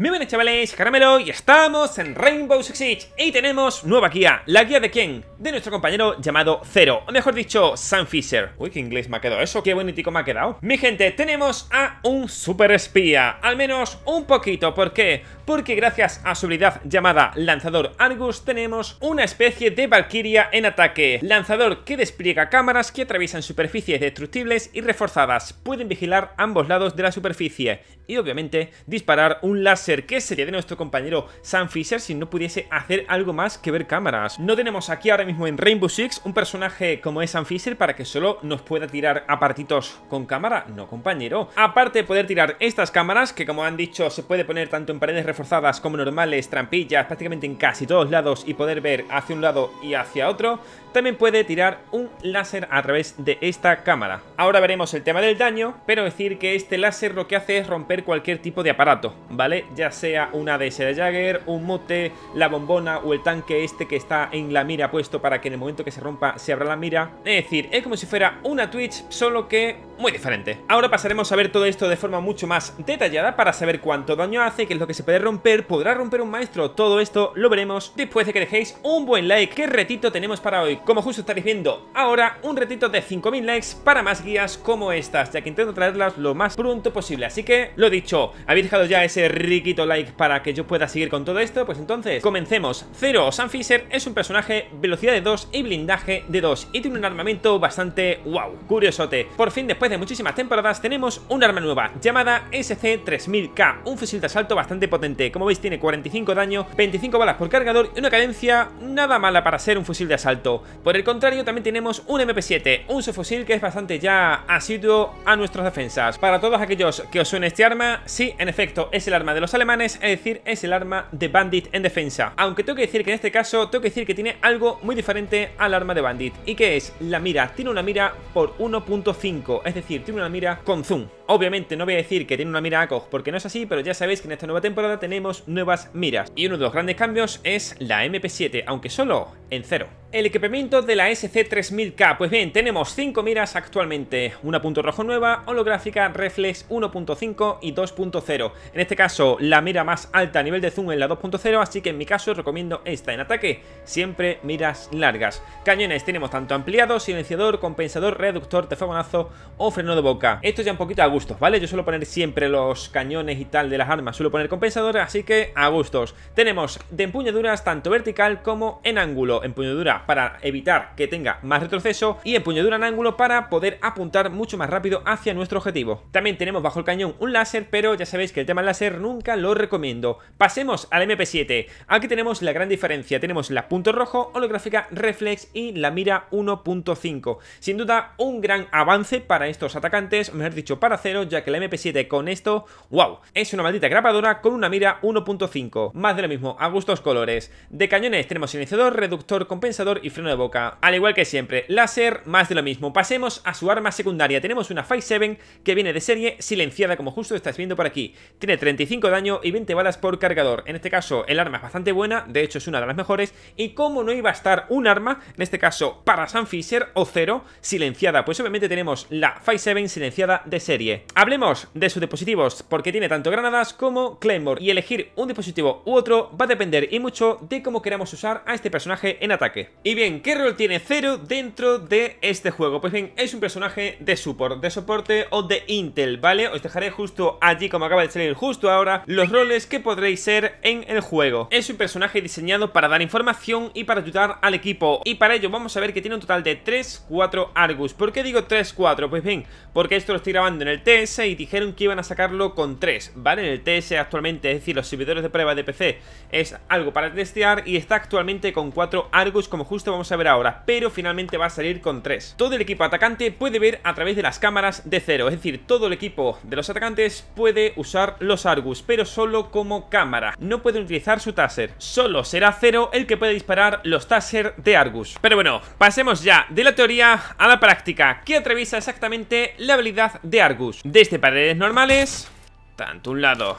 Muy buenas chavales, Caramelo, y estamos en Rainbow Six Siege Y tenemos nueva guía, la guía de quién? De nuestro compañero llamado Zero, o mejor dicho, Sam Fisher Uy, qué inglés me ha quedado eso, qué bonitico me ha quedado Mi gente, tenemos a un super espía, al menos un poquito, ¿por qué? Porque gracias a su habilidad llamada Lanzador Argus tenemos una especie de Valkyria en ataque Lanzador que despliega cámaras que atraviesan superficies destructibles y reforzadas Pueden vigilar ambos lados de la superficie y obviamente disparar un láser ¿Qué sería de nuestro compañero Sam Fisher si no pudiese hacer algo más que ver cámaras? No tenemos aquí ahora mismo en Rainbow Six un personaje como es Sam Fisher para que solo nos pueda tirar a partitos con cámara. No, compañero. Aparte de poder tirar estas cámaras, que como han dicho se puede poner tanto en paredes reforzadas como normales, trampillas, prácticamente en casi todos lados y poder ver hacia un lado y hacia otro, también puede tirar un láser a través de esta cámara. Ahora veremos el tema del daño, pero decir que este láser lo que hace es romper cualquier tipo de aparato, ¿vale? ya sea una DS de Jagger, un mote, la bombona o el tanque este que está en la mira puesto para que en el momento que se rompa se abra la mira. Es decir, es como si fuera una Twitch, solo que muy diferente. Ahora pasaremos a ver todo esto de forma mucho más detallada para saber cuánto daño hace, qué es lo que se puede romper, podrá romper un maestro, todo esto lo veremos después de que dejéis un buen like, qué retito tenemos para hoy. Como justo estaréis viendo ahora, un retito de 5000 likes para más guías como estas, ya que intento traerlas lo más pronto posible. Así que, lo dicho, habéis dejado ya ese riquito like para que yo pueda seguir con todo esto, pues entonces, comencemos. Zero san Fisher es un personaje velocidad de 2 y blindaje de 2 y tiene un armamento bastante wow, curiosote. Por fin, después de muchísimas temporadas tenemos un arma nueva llamada SC-3000K, un fusil de asalto bastante potente. Como veis tiene 45 daño, 25 balas por cargador y una cadencia nada mala para ser un fusil de asalto. Por el contrario también tenemos un MP7, un subfusil que es bastante ya asiduo a nuestras defensas. Para todos aquellos que os suene este arma, sí, en efecto, es el arma de los alemanes, es decir, es el arma de Bandit en defensa. Aunque tengo que decir que en este caso, tengo que decir que tiene algo muy diferente al arma de Bandit, y que es la mira. Tiene una mira por 1.5, es decir, decir, tiene una mira con zoom. Obviamente no voy a decir que tiene una mira ACOG porque no es así, pero ya sabéis que en esta nueva temporada tenemos nuevas miras. Y uno de los grandes cambios es la MP7, aunque solo en cero. El equipamiento de la SC3000K, pues bien, tenemos 5 miras actualmente, una punto rojo nueva, holográfica, reflex 1.5 y 2.0. En este caso, la mira más alta a nivel de zoom es la 2.0, así que en mi caso recomiendo esta. En ataque, siempre miras largas. Cañones tenemos tanto ampliado, silenciador, compensador, reductor, tefagonazo o freno de boca. Esto ya un poquito a gustos, ¿vale? Yo suelo poner siempre los cañones y tal de las armas, suelo poner compensador, así que a gustos. Tenemos de empuñaduras tanto vertical como en ángulo. Empuñadura para evitar que tenga más retroceso y empuñadura en ángulo para poder apuntar mucho más rápido hacia nuestro objetivo. También tenemos bajo el cañón un láser, pero ya sabéis que el tema láser nunca lo recomiendo. Pasemos al MP7. Aquí tenemos la gran diferencia. Tenemos la punto rojo, holográfica reflex y la mira 1.5. Sin duda, un gran avance para estos atacantes, o mejor dicho, para cero, ya que la MP7 con esto, wow, es una maldita grabadora con una mira 1.5. Más de lo mismo, a gustos colores. De cañones tenemos silenciador, reductor, compensador y freno de boca. Al igual que siempre, láser, más de lo mismo. Pasemos a su arma secundaria. Tenemos una 7 que viene de serie, silenciada como justo estáis viendo por aquí. Tiene 35 daño y 20 balas por cargador. En este caso, el arma es bastante buena, de hecho es una de las mejores. Y como no iba a estar un arma, en este caso para san Fisher o cero, silenciada, pues obviamente tenemos la 5-7 silenciada de serie. Hablemos de sus dispositivos, porque tiene tanto granadas como Claymore, y elegir un dispositivo u otro va a depender y mucho de cómo queramos usar a este personaje en ataque. Y bien, ¿qué rol tiene Zero dentro de este juego? Pues bien, es un personaje de support, de soporte o de Intel, ¿vale? Os dejaré justo allí, como acaba de salir justo ahora, los roles que podréis ser en el juego. Es un personaje diseñado para dar información y para ayudar al equipo, y para ello vamos a ver que tiene un total de 3-4 Argus. ¿Por qué digo 3-4? Pues bien, porque esto lo estoy grabando en el TS y dijeron que iban a sacarlo con 3, ¿vale? En el TS actualmente, es decir, los servidores de prueba de PC es algo para testear y está actualmente con 4 Argus como justo vamos a ver ahora, pero finalmente va a salir con 3. Todo el equipo atacante puede ver a través de las cámaras de cero, es decir, todo el equipo de los atacantes puede usar los Argus, pero solo como cámara, no puede utilizar su taser, solo será cero el que puede disparar los taser de Argus. Pero bueno, pasemos ya de la teoría a la práctica, qué atraviesa exactamente la habilidad de Argus. Desde este paredes normales, tanto un lado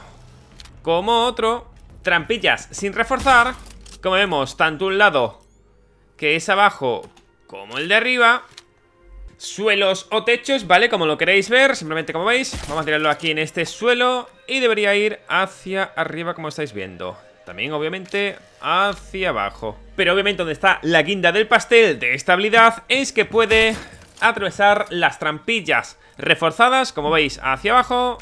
como otro, trampillas sin reforzar, como vemos, tanto un lado que es abajo como el de arriba, suelos o techos, ¿vale? Como lo queréis ver, simplemente como veis Vamos a tirarlo aquí en este suelo Y debería ir hacia arriba como estáis viendo También obviamente hacia abajo Pero obviamente donde está la guinda del pastel de esta habilidad Es que puede atravesar las trampillas reforzadas, como veis, hacia abajo,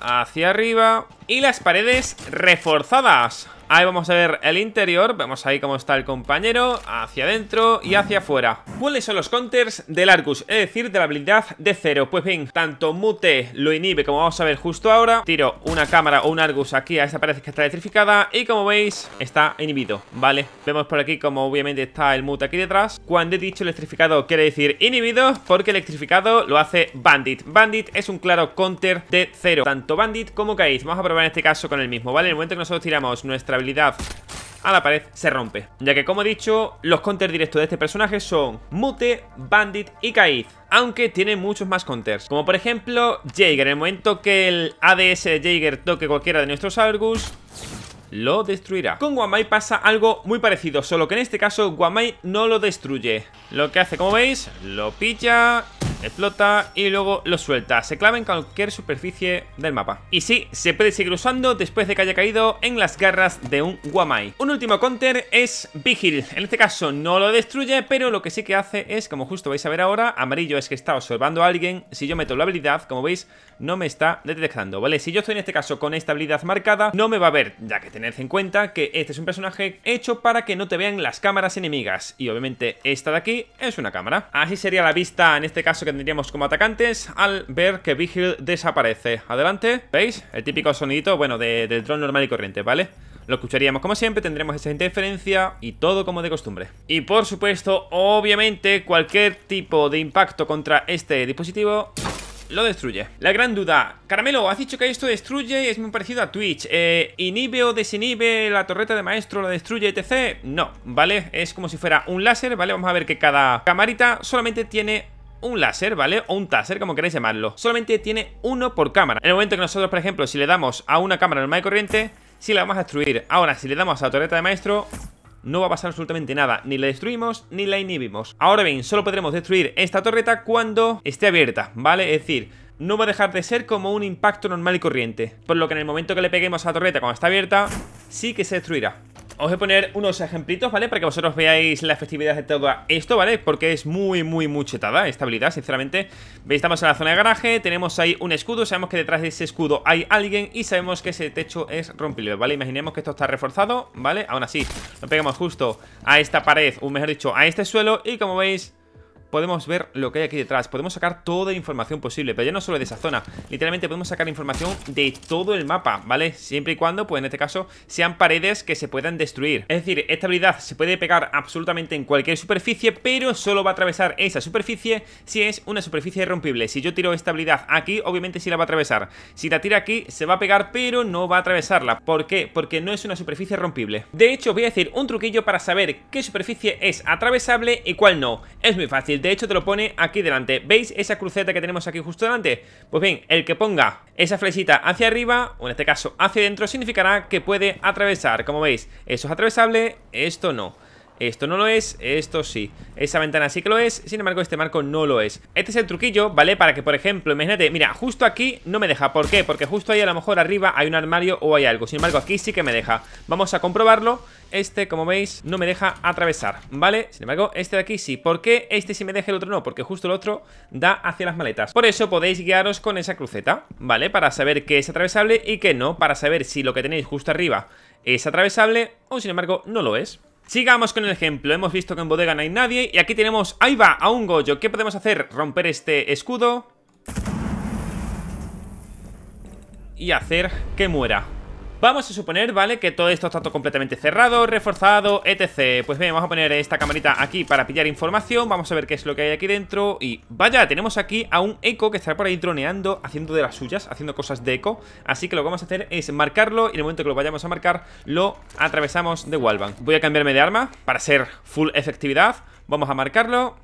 hacia arriba y las paredes reforzadas. Ahí vamos a ver el interior, vemos ahí cómo está el compañero, hacia adentro y hacia afuera. ¿Cuáles son los counters del Argus? Es decir, de la habilidad de cero. Pues bien, tanto Mute lo inhibe como vamos a ver justo ahora. Tiro una cámara o un Argus aquí a esta parece que está electrificada y como veis está inhibido, ¿vale? Vemos por aquí como obviamente está el Mute aquí detrás. Cuando he dicho electrificado quiere decir inhibido porque electrificado lo hace Bandit. Bandit es un claro counter de cero, tanto Bandit como Kaiz. Vamos a probar en este caso con el mismo, ¿vale? En el momento que nosotros tiramos nuestra habilidad a la pared se rompe. Ya que como he dicho, los counters directos de este personaje son Mute, Bandit y Kaiz. Aunque tiene muchos más counters. Como por ejemplo, Jaeger. En el momento que el ADS de Jaeger toque cualquiera de nuestros Argus, lo destruirá. Con Guamai pasa algo muy parecido, solo que en este caso Guamai no lo destruye. Lo que hace, como veis, lo pilla explota y luego lo suelta. Se clava en cualquier superficie del mapa. Y sí, se puede seguir usando después de que haya caído en las garras de un Guamai. Un último counter es Vigil. En este caso no lo destruye, pero lo que sí que hace es, como justo vais a ver ahora, amarillo es que está observando a alguien. Si yo meto la habilidad, como veis, no me está detectando, ¿vale? Si yo estoy en este caso con esta habilidad marcada, no me va a ver, ya que tened en cuenta que este es un personaje hecho para que no te vean las cámaras enemigas. Y obviamente esta de aquí es una cámara. Así sería la vista en este caso que tendríamos como atacantes al ver que Vigil desaparece. Adelante, ¿veis? El típico sonidito, bueno, de, del dron normal y corriente, ¿vale? Lo escucharíamos como siempre, tendremos esa interferencia y todo como de costumbre. Y por supuesto, obviamente, cualquier tipo de impacto contra este dispositivo lo destruye. La gran duda, Caramelo has dicho que esto destruye, es muy parecido a Twitch. Eh, ¿Inhibe o desinhibe la torreta de maestro, la destruye, etc? No, ¿vale? Es como si fuera un láser, ¿vale? Vamos a ver que cada camarita solamente tiene un láser, ¿vale? O un taser, como queráis llamarlo. Solamente tiene uno por cámara. En el momento que nosotros, por ejemplo, si le damos a una cámara normal y corriente, sí la vamos a destruir. Ahora, si le damos a la torreta de maestro, no va a pasar absolutamente nada, ni la destruimos ni la inhibimos. Ahora bien, solo podremos destruir esta torreta cuando esté abierta, ¿vale? Es decir, no va a dejar de ser como un impacto normal y corriente, por lo que en el momento que le peguemos a la torreta cuando está abierta, sí que se destruirá os voy a poner unos ejemplitos, ¿vale? Para que vosotros veáis la efectividad de todo esto, ¿vale? Porque es muy, muy, muy chetada esta habilidad, sinceramente. Veis, estamos en la zona de garaje, tenemos ahí un escudo, sabemos que detrás de ese escudo hay alguien y sabemos que ese techo es rompible, ¿vale? Imaginemos que esto está reforzado, ¿vale? Aún así, lo pegamos justo a esta pared, o mejor dicho, a este suelo y como veis podemos ver lo que hay aquí detrás. Podemos sacar toda la información posible, pero ya no solo de esa zona. Literalmente podemos sacar información de todo el mapa, ¿vale? Siempre y cuando, pues en este caso, sean paredes que se puedan destruir. Es decir, esta habilidad se puede pegar absolutamente en cualquier superficie, pero solo va a atravesar esa superficie si es una superficie rompible Si yo tiro esta habilidad aquí, obviamente sí la va a atravesar. Si la tira aquí, se va a pegar, pero no va a atravesarla. ¿Por qué? Porque no es una superficie rompible. De hecho, voy a decir un truquillo para saber qué superficie es atravesable y cuál no. Es muy fácil de hecho, te lo pone aquí delante. ¿Veis esa cruceta que tenemos aquí justo delante? Pues bien, el que ponga esa flechita hacia arriba, o en este caso hacia adentro, significará que puede atravesar. Como veis, eso es atravesable, esto no. Esto no lo es, esto sí Esa ventana sí que lo es, sin embargo este marco no lo es Este es el truquillo, ¿vale? Para que, por ejemplo, imagínate Mira, justo aquí no me deja, ¿por qué? Porque justo ahí a lo mejor arriba hay un armario o hay algo Sin embargo, aquí sí que me deja Vamos a comprobarlo este, como veis, no me deja atravesar, ¿vale? Sin embargo, este de aquí sí. ¿Por qué este sí me deja el otro no? Porque justo el otro da hacia las maletas. Por eso podéis guiaros con esa cruceta, ¿vale? Para saber qué es atravesable y qué no, para saber si lo que tenéis justo arriba es atravesable o, sin embargo, no lo es. Sigamos con el ejemplo, hemos visto que en bodega no hay nadie Y aquí tenemos, ahí va, a un Goyo ¿Qué podemos hacer? Romper este escudo Y hacer que muera Vamos a suponer, ¿vale? Que todo esto está todo completamente cerrado, reforzado, etc. Pues bien, vamos a poner esta camarita aquí para pillar información. Vamos a ver qué es lo que hay aquí dentro. Y vaya, tenemos aquí a un eco que estará por ahí droneando, haciendo de las suyas, haciendo cosas de eco. Así que lo que vamos a hacer es marcarlo y en el momento que lo vayamos a marcar, lo atravesamos de wallbang. Voy a cambiarme de arma para ser full efectividad. Vamos a marcarlo.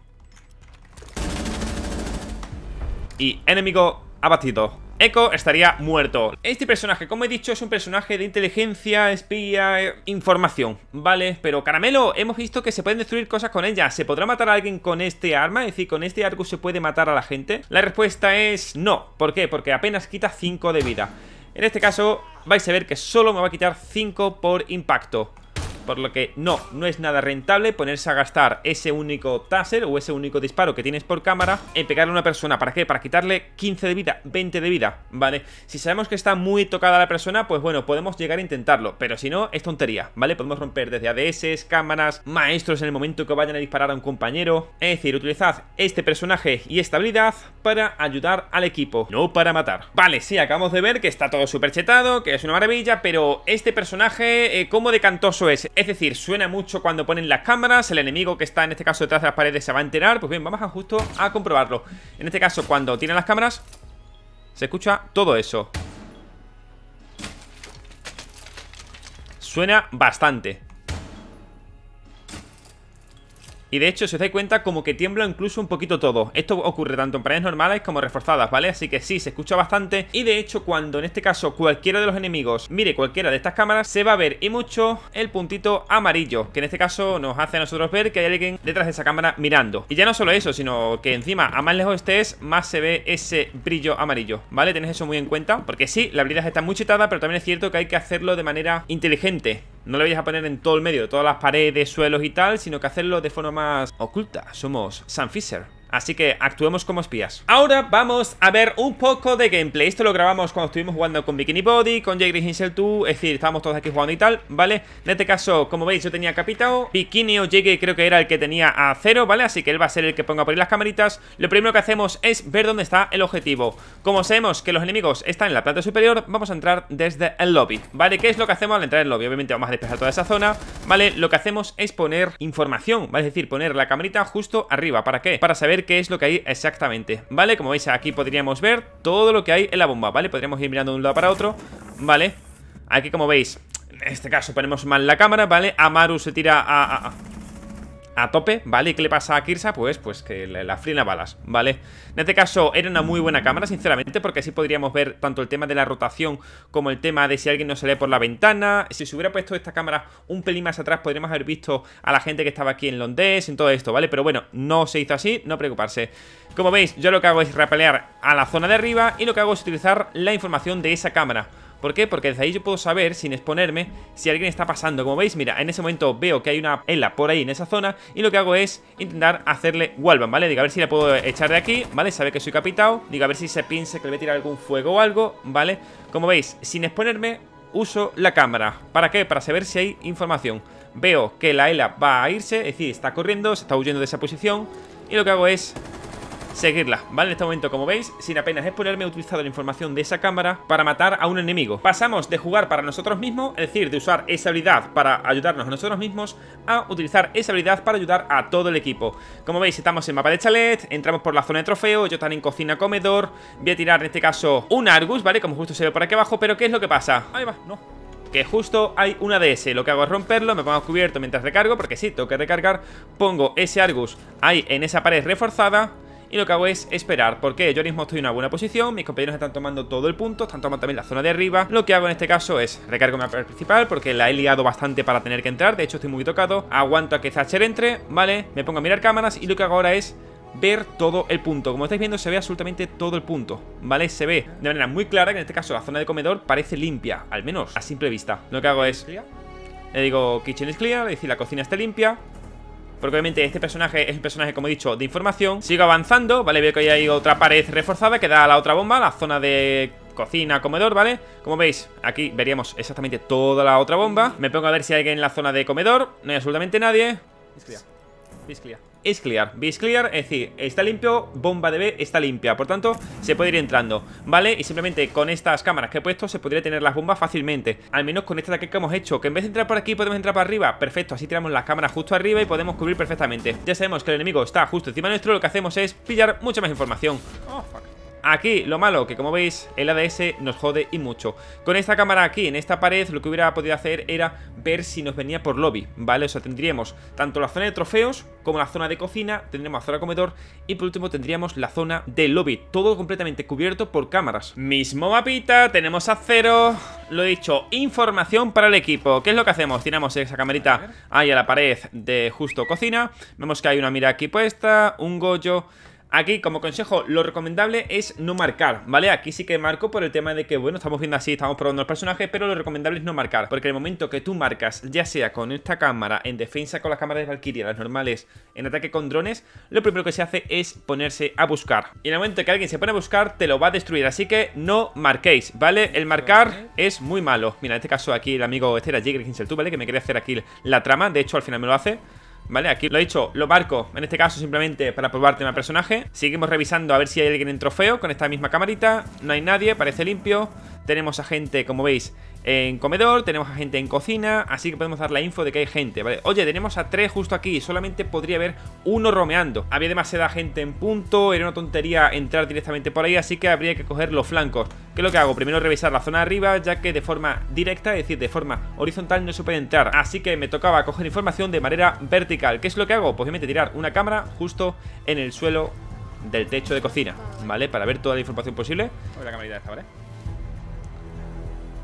Y enemigo abatido. Echo estaría muerto. Este personaje, como he dicho, es un personaje de inteligencia, espía, eh, información, ¿vale? Pero Caramelo, hemos visto que se pueden destruir cosas con ella. ¿Se podrá matar a alguien con este arma? Es decir, ¿con este arco se puede matar a la gente? La respuesta es no. ¿Por qué? Porque apenas quita 5 de vida. En este caso, vais a ver que solo me va a quitar 5 por impacto por lo que no, no es nada rentable ponerse a gastar ese único taser o ese único disparo que tienes por cámara en pegarle a una persona. ¿Para qué? Para quitarle 15 de vida, 20 de vida, ¿vale? Si sabemos que está muy tocada la persona, pues bueno, podemos llegar a intentarlo, pero si no, es tontería, ¿vale? Podemos romper desde ADS, cámaras, maestros en el momento que vayan a disparar a un compañero. Es decir, utilizad este personaje y esta habilidad para ayudar al equipo, no para matar. Vale, sí, acabamos de ver que está todo súper chetado, que es una maravilla, pero este personaje, Como eh, ¿cómo decantoso es? Es decir, suena mucho cuando ponen las cámaras El enemigo que está en este caso detrás de las paredes se va a enterar Pues bien, vamos justo a comprobarlo En este caso, cuando tienen las cámaras Se escucha todo eso Suena bastante y de hecho, si os dais cuenta, como que tiembla incluso un poquito todo. Esto ocurre tanto en paredes normales como reforzadas, ¿vale? Así que sí, se escucha bastante. Y de hecho, cuando en este caso cualquiera de los enemigos mire cualquiera de estas cámaras, se va a ver y mucho el puntito amarillo, que en este caso nos hace a nosotros ver que hay alguien detrás de esa cámara mirando. Y ya no solo eso, sino que encima, a más lejos estés, más se ve ese brillo amarillo, ¿vale? Tenés eso muy en cuenta, porque sí, la habilidad está muy chetada, pero también es cierto que hay que hacerlo de manera inteligente. No le vais a poner en todo el medio, todas las paredes, suelos y tal, sino que hacerlo de forma más oculta. Somos Sam Fisher. Así que actuemos como espías. Ahora vamos a ver un poco de gameplay. Esto lo grabamos cuando estuvimos jugando con Bikini Body, con Jagger Hinsel 2, es decir, estábamos todos aquí jugando y tal, ¿vale? En este caso, como veis, yo tenía capitado, Bikini o creo que era el que tenía a cero, ¿vale? Así que él va a ser el que ponga por ahí las camaritas. Lo primero que hacemos es ver dónde está el objetivo. Como sabemos que los enemigos están en la planta superior, vamos a entrar desde el lobby, ¿vale? ¿Qué es lo que hacemos al entrar en el lobby? Obviamente vamos a despejar toda esa zona, ¿vale? Lo que hacemos es poner información, ¿vale? Es decir, poner la camarita justo arriba. ¿Para qué? Para saber qué es lo que hay exactamente ¿Vale? Como veis aquí podríamos ver todo lo que hay en la bomba ¿Vale? Podríamos ir mirando de un lado para otro ¿Vale? Aquí como veis, en este caso ponemos mal la cámara ¿Vale? Amaru se tira a a tope, ¿vale? ¿Y qué le pasa a Kirsa? Pues, pues que la, la balas, ¿vale? En este caso era una muy buena cámara, sinceramente, porque así podríamos ver tanto el tema de la rotación como el tema de si alguien no se lee por la ventana. Si se hubiera puesto esta cámara un pelín más atrás, podríamos haber visto a la gente que estaba aquí en Londres, en todo esto, ¿vale? Pero bueno, no se hizo así, no preocuparse. Como veis, yo lo que hago es rapelear a la zona de arriba y lo que hago es utilizar la información de esa cámara. ¿Por qué? Porque desde ahí yo puedo saber, sin exponerme, si alguien está pasando. Como veis, mira, en ese momento veo que hay una Ela por ahí en esa zona y lo que hago es intentar hacerle wallbang, ¿vale? Digo, a ver si la puedo echar de aquí, ¿vale? Sabe que soy capitado. digo, a ver si se piensa que le voy a tirar algún fuego o algo, ¿vale? Como veis, sin exponerme, uso la cámara. ¿Para qué? Para saber si hay información. Veo que la Ela va a irse, es decir, está corriendo, se está huyendo de esa posición y lo que hago es seguirla, ¿vale? En este momento, como veis, sin apenas exponerme, he utilizado la información de esa cámara para matar a un enemigo. Pasamos de jugar para nosotros mismos, es decir, de usar esa habilidad para ayudarnos a nosotros mismos, a utilizar esa habilidad para ayudar a todo el equipo. Como veis, estamos en mapa de chalet, entramos por la zona de trofeo, yo también en cocina, comedor, voy a tirar en este caso un Argus, ¿vale? Como justo se ve por aquí abajo, pero ¿qué es lo que pasa? Ahí va, no, que justo hay una DS, lo que hago es romperlo, me pongo cubierto mientras recargo, porque sí, tengo que recargar, pongo ese Argus ahí en esa pared reforzada y lo que hago es esperar. porque Yo mismo estoy en una buena posición, mis compañeros están tomando todo el punto, están tomando también la zona de arriba. Lo que hago en este caso es recargo mi principal porque la he liado bastante para tener que entrar, de hecho estoy muy tocado. Aguanto a que Thatcher entre, ¿vale? Me pongo a mirar cámaras y lo que hago ahora es ver todo el punto. Como estáis viendo, se ve absolutamente todo el punto, ¿vale? Se ve de manera muy clara que en este caso la zona de comedor parece limpia, al menos a simple vista. Lo que hago es... Le digo kitchen is clear, le decir, la cocina está limpia porque obviamente este personaje es un personaje, como he dicho, de información Sigo avanzando, ¿vale? Veo que ahí hay otra pared reforzada que da a la otra bomba, la zona de cocina, comedor, ¿vale? Como veis, aquí veríamos exactamente toda la otra bomba Me pongo a ver si hay alguien en la zona de comedor No hay absolutamente nadie es clear. clear. es decir, está limpio, bomba de B está limpia. Por tanto, se puede ir entrando, ¿vale? Y simplemente con estas cámaras que he puesto se podría tener las bombas fácilmente. Al menos con de aquí que hemos hecho, que en vez de entrar por aquí podemos entrar para arriba. Perfecto, así tiramos las cámaras justo arriba y podemos cubrir perfectamente. Ya sabemos que el enemigo está justo encima nuestro, lo que hacemos es pillar mucha más información. Oh, fuck. Aquí, lo malo, que como veis, el ADS nos jode y mucho. Con esta cámara aquí, en esta pared, lo que hubiera podido hacer era ver si nos venía por lobby, ¿vale? O sea, tendríamos tanto la zona de trofeos como la zona de cocina, tendríamos la zona comedor y por último tendríamos la zona de lobby, todo completamente cubierto por cámaras. Mismo mapita, tenemos a cero, lo dicho, información para el equipo. ¿Qué es lo que hacemos? Tiramos esa camarita ahí a la pared de justo cocina, vemos que hay una mira aquí puesta, un goyo... Aquí, como consejo, lo recomendable es no marcar, ¿vale? Aquí sí que marco por el tema de que, bueno, estamos viendo así, estamos probando el personaje, pero lo recomendable es no marcar, porque en el momento que tú marcas, ya sea con esta cámara, en defensa con las cámaras de Valkyrie, las normales, en ataque con drones, lo primero que se hace es ponerse a buscar. Y en el momento que alguien se pone a buscar, te lo va a destruir, así que no marquéis, ¿vale? El marcar es muy malo. Mira, en este caso aquí el amigo, este era Jigger ¿vale? Que me quería hacer aquí la trama, de hecho al final me lo hace. ¿vale? Aquí lo he dicho, lo marco, en este caso simplemente para probar tema personaje. Seguimos revisando a ver si hay alguien en trofeo con esta misma camarita. No hay nadie, parece limpio. Tenemos a gente, como veis, en comedor, tenemos a gente en cocina, así que podemos dar la info de que hay gente, ¿vale? Oye, tenemos a tres justo aquí, solamente podría haber uno romeando. Había demasiada gente en punto, era una tontería entrar directamente por ahí, así que habría que coger los flancos. ¿Qué es lo que hago? Primero revisar la zona de arriba, ya que de forma directa, es decir, de forma horizontal no se puede entrar, así que me tocaba coger información de manera vertical. ¿Qué es lo que hago? Pues obviamente tirar una cámara justo en el suelo del techo de cocina, ¿vale? Para ver toda la información posible. la camarita ¿vale?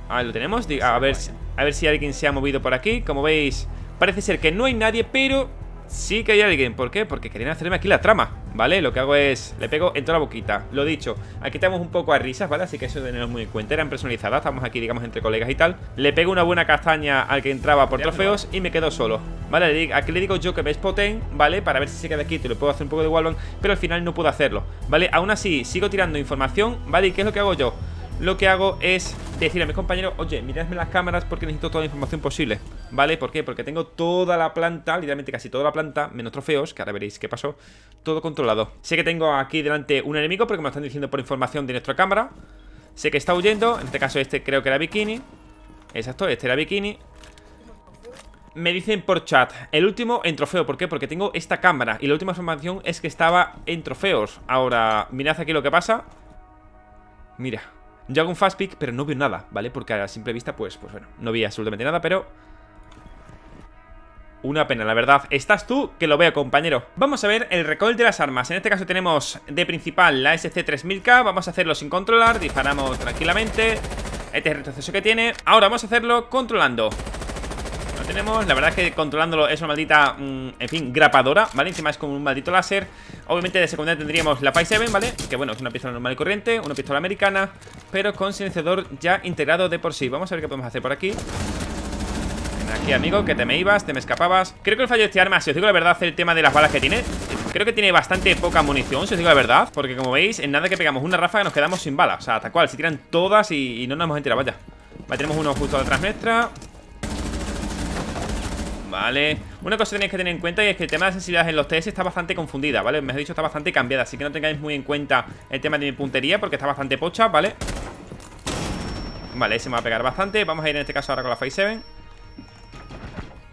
Ah, ¿lo tenemos? A ver, a ver si alguien se ha movido por aquí Como veis, parece ser que no hay nadie Pero sí que hay alguien ¿Por qué? Porque querían hacerme aquí la trama ¿Vale? Lo que hago es, le pego en toda la boquita Lo dicho, aquí estamos un poco a risas, ¿vale? Así que eso tenemos muy en cuenta, eran personalizadas Estamos aquí, digamos, entre colegas y tal Le pego una buena castaña al que entraba por trofeos Y me quedo solo, ¿vale? Aquí le digo yo que me spoten, ¿vale? Para ver si se queda aquí Te lo puedo hacer un poco de wallon pero al final no puedo hacerlo ¿Vale? Aún así, sigo tirando información, ¿vale? ¿Y qué es lo que hago yo? lo que hago es decir a mis compañeros, oye, miradme las cámaras porque necesito toda la información posible, ¿vale? ¿Por qué? Porque tengo toda la planta, literalmente casi toda la planta, menos trofeos, que ahora veréis qué pasó, todo controlado. Sé que tengo aquí delante un enemigo porque me lo están diciendo por información de nuestra cámara. Sé que está huyendo, en este caso este creo que era Bikini. Exacto, este era Bikini. Me dicen por chat, el último en trofeo, ¿por qué? Porque tengo esta cámara y la última información es que estaba en trofeos. Ahora, mirad aquí lo que pasa. Mira. Yo hago un fast pick, pero no veo nada, ¿vale? Porque a simple vista, pues, pues bueno, no vi absolutamente nada, pero... Una pena, la verdad. Estás tú que lo veo, compañero. Vamos a ver el recoil de las armas. En este caso tenemos de principal la SC-3000K. Vamos a hacerlo sin controlar. Disparamos tranquilamente. Este es retroceso que tiene. Ahora vamos a hacerlo controlando. La verdad es que controlándolo es una maldita, mm, en fin, grapadora, ¿vale? Encima es como un maldito láser Obviamente de secundaria tendríamos la Pi 7, ¿vale? Que bueno, es una pistola normal y corriente, una pistola americana Pero con silenciador ya integrado de por sí Vamos a ver qué podemos hacer por aquí Ven aquí, amigo, que te me ibas, te me escapabas Creo que el fallo de este arma, si os digo la verdad, es el tema de las balas que tiene Creo que tiene bastante poca munición, si os digo la verdad Porque como veis, en nada que pegamos una ráfaga nos quedamos sin balas O sea, tal cual, se tiran todas y, no nos hemos enterado, vaya Vale, tenemos uno justo detrás nuestra ¿vale? Una cosa que tenéis que tener en cuenta Y es que el tema de sensibilidad en los TS está bastante confundida, ¿vale? Me Mejor dicho, está bastante cambiada, así que no tengáis muy en cuenta el tema de mi puntería porque está bastante pocha, ¿vale? Vale, ese me va a pegar bastante Vamos a ir en este caso ahora con la Five 7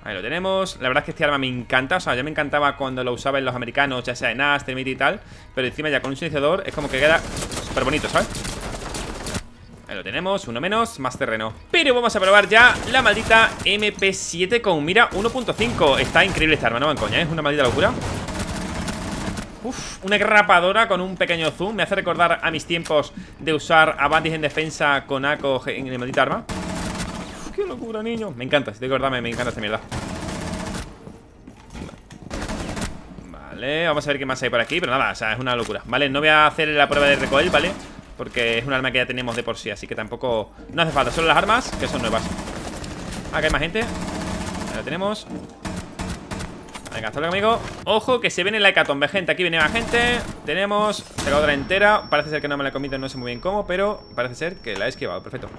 Ahí lo tenemos La verdad es que este arma me encanta O sea, ya me encantaba cuando lo usaban los americanos Ya sea en en Mid y tal Pero encima ya con un silenciador es como que queda súper bonito, ¿sabes? lo tenemos, uno menos, más terreno Pero vamos a probar ya la maldita MP7 con mira 1.5 Está increíble esta arma, no van ¿eh? es una maldita locura Uf, una grapadora con un pequeño zoom Me hace recordar a mis tiempos de usar Avantis en defensa con ACO en el maldita arma qué locura, niño Me encanta, estoy de verdad, me, encanta esta mierda Vale, vamos a ver qué más hay por aquí Pero nada, o sea, es una locura Vale, no voy a hacer la prueba de recoil, ¿vale? vale porque es un arma que ya tenemos de por sí Así que tampoco... No hace falta, solo las armas Que son nuevas Acá hay más gente Ahí lo tenemos Venga, hasta luego, amigo Ojo, que se viene la hecatombe, gente Aquí viene más gente Tenemos la otra entera Parece ser que no me la he comido No sé muy bien cómo Pero parece ser que la he esquivado Perfecto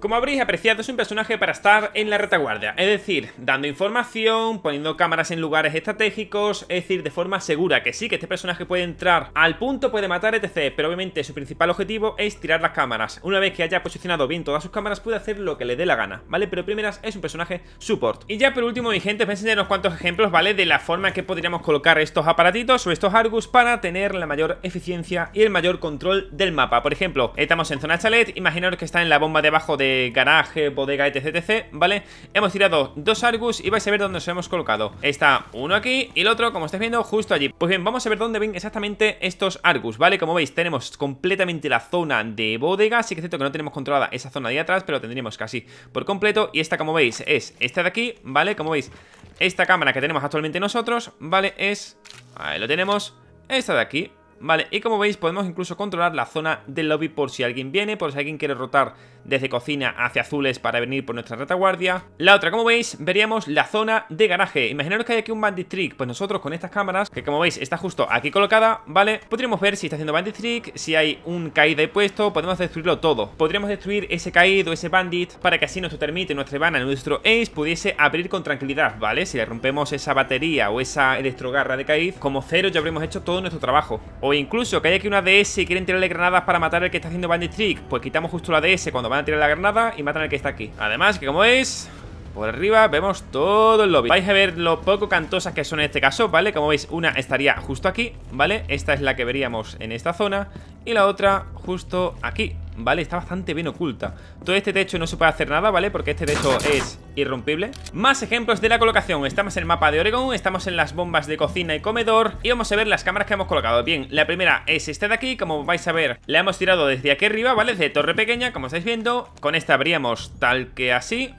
como habréis apreciado, es un personaje para estar en la retaguardia, es decir, dando información, poniendo cámaras en lugares estratégicos, es decir, de forma segura, que sí, que este personaje puede entrar al punto, puede matar, etc. Pero obviamente su principal objetivo es tirar las cámaras. Una vez que haya posicionado bien todas sus cámaras, puede hacer lo que le dé la gana, ¿vale? Pero primeras es un personaje support. Y ya por último, mi gente, os voy a enseñar unos cuantos ejemplos, ¿vale? De la forma que podríamos colocar estos aparatitos o estos Argus para tener la mayor eficiencia y el mayor control del mapa. Por ejemplo, estamos en zona chalet, imaginaros que está en la bomba debajo de garaje, bodega, etc, etc, ¿vale? Hemos tirado dos Argus y vais a ver dónde nos hemos colocado. Está uno aquí y el otro, como estáis viendo, justo allí. Pues bien, vamos a ver dónde ven exactamente estos Argus, ¿vale? Como veis, tenemos completamente la zona de bodega, sí que es cierto que no tenemos controlada esa zona de atrás, pero tendríamos casi por completo. Y esta, como veis, es esta de aquí, ¿vale? Como veis, esta cámara que tenemos actualmente nosotros, ¿vale? Es... Ahí lo tenemos. Esta de aquí, Vale, y como veis podemos incluso controlar la zona del lobby por si alguien viene, por si alguien quiere rotar desde cocina hacia azules para venir por nuestra retaguardia. La otra, como veis, veríamos la zona de garaje. Imaginaros que hay aquí un bandit trick, pues nosotros con estas cámaras, que como veis está justo aquí colocada, ¿vale? Podríamos ver si está haciendo bandit trick, si hay un caído ahí puesto, podemos destruirlo todo. Podríamos destruir ese caído, ese bandit, para que así nuestro termite, nuestra Ivana, nuestro ace pudiese abrir con tranquilidad, ¿vale? Si le rompemos esa batería o esa electrogarra de caíz, como cero ya habremos hecho todo nuestro trabajo o incluso que haya aquí una DS y quieren tirarle granadas para matar al que está haciendo Bandit Trick. Pues quitamos justo la DS cuando van a tirar la granada y matan al que está aquí. Además, que como veis, Por arriba vemos todo el lobby Vais a ver lo poco cantosas que son en este caso, ¿vale? Como veis, una estaría justo aquí, ¿vale? Esta es la que veríamos en esta zona Y la otra justo aquí ¿vale? Está bastante bien oculta Todo este techo no se puede hacer nada, ¿vale? Porque este techo es irrompible Más ejemplos de la colocación Estamos en el mapa de Oregon, estamos en las bombas de cocina y comedor Y vamos a ver las cámaras que hemos colocado Bien, la primera es esta de aquí, como vais a ver La hemos tirado desde aquí arriba, ¿vale? de torre pequeña, como estáis viendo Con esta abríamos tal que así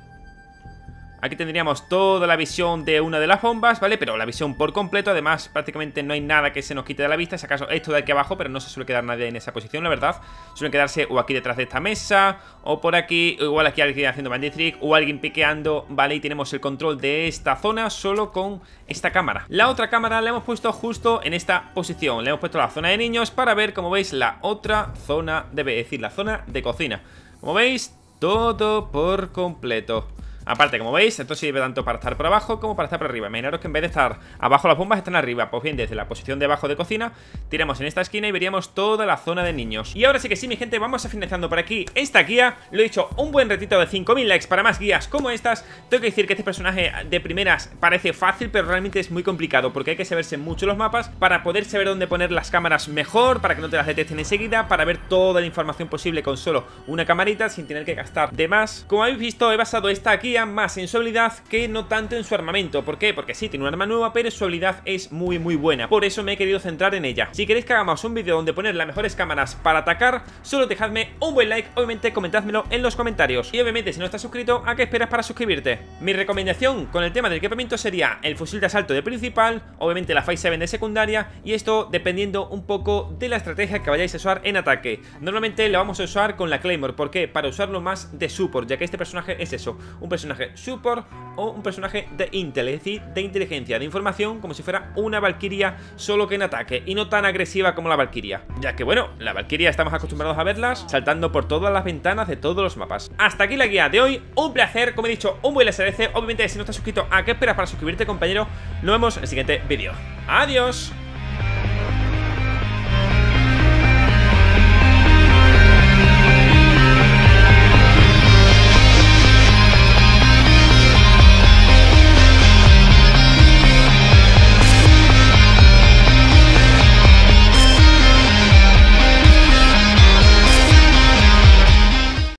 Aquí tendríamos toda la visión de una de las bombas, ¿vale? Pero la visión por completo, además prácticamente no hay nada que se nos quite de la vista, si acaso esto de aquí abajo, pero no se suele quedar nadie en esa posición, la verdad. Suele quedarse o aquí detrás de esta mesa, o por aquí, o igual aquí alguien haciendo bandit trick, o alguien piqueando, ¿vale? Y tenemos el control de esta zona solo con esta cámara. La otra cámara la hemos puesto justo en esta posición, le hemos puesto la zona de niños para ver, como veis, la otra zona Debe decir, la zona de cocina. Como veis, todo por completo. Aparte, como veis, esto sirve tanto para estar por abajo como para estar por arriba. Imaginaros que en vez de estar abajo las bombas, están arriba. Pues bien, desde la posición de abajo de cocina, tiramos en esta esquina y veríamos toda la zona de niños. Y ahora sí que sí, mi gente, vamos a finalizando por aquí esta guía. Lo he dicho, un buen retito de 5.000 likes para más guías como estas. Tengo que decir que este personaje de primeras parece fácil, pero realmente es muy complicado porque hay que saberse mucho los mapas para poder saber dónde poner las cámaras mejor, para que no te las detecten enseguida, para ver toda la información posible con solo una camarita sin tener que gastar de más. Como habéis visto, he basado esta guía más en su habilidad que no tanto en su armamento. ¿Por qué? Porque sí, tiene un arma nueva, pero su habilidad es muy muy buena. Por eso me he querido centrar en ella. Si queréis que hagamos un vídeo donde poner las mejores cámaras para atacar, solo dejadme un buen like, obviamente comentádmelo en los comentarios. Y obviamente si no estás suscrito, ¿a qué esperas para suscribirte? Mi recomendación con el tema del equipamiento sería el fusil de asalto de principal, obviamente la Phase 7 de secundaria y esto dependiendo un poco de la estrategia que vayáis a usar en ataque. Normalmente lo vamos a usar con la Claymore, ¿por qué? Para usarlo más de support, ya que este personaje es eso, un personaje personaje support o un personaje de de inteligencia, de información, como si fuera una valquiria solo que en ataque y no tan agresiva como la valquiria. Ya que bueno, la valquiria estamos acostumbrados a verlas saltando por todas las ventanas de todos los mapas. Hasta aquí la guía de hoy, un placer, como he dicho, un buen SDC, obviamente si no estás suscrito, ¿a qué esperas para suscribirte compañero? Nos vemos en el siguiente vídeo. ¡Adiós!